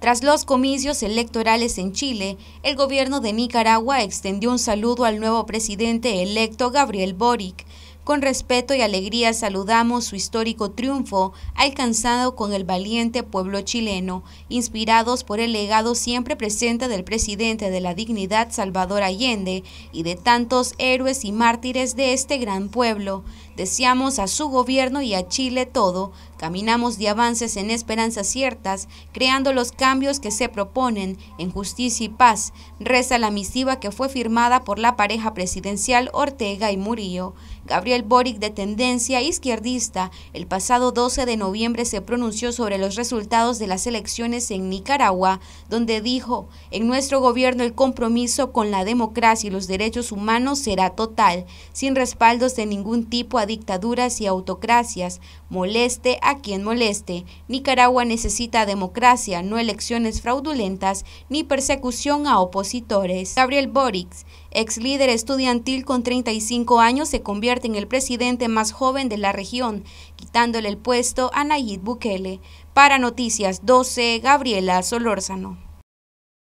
Tras los comicios electorales en Chile, el gobierno de Nicaragua extendió un saludo al nuevo presidente electo Gabriel Boric. Con respeto y alegría saludamos su histórico triunfo alcanzado con el valiente pueblo chileno, inspirados por el legado siempre presente del presidente de la dignidad Salvador Allende y de tantos héroes y mártires de este gran pueblo. Deseamos a su gobierno y a Chile todo. Caminamos de avances en esperanzas ciertas, creando los cambios que se proponen en justicia y paz, reza la misiva que fue firmada por la pareja presidencial Ortega y Murillo. Gabriel Boric, de tendencia izquierdista, el pasado 12 de noviembre se pronunció sobre los resultados de las elecciones en Nicaragua, donde dijo, en nuestro gobierno el compromiso con la democracia y los derechos humanos será total, sin respaldos de ningún tipo a dictaduras y autocracias, moleste a quien moleste. Nicaragua necesita democracia, no elecciones fraudulentas ni persecución a opositores. Gabriel Boric, ex líder estudiantil con 35 años, se convierte en el presidente más joven de la región, quitándole el puesto a Nayib Bukele. Para Noticias 12, Gabriela Solórzano.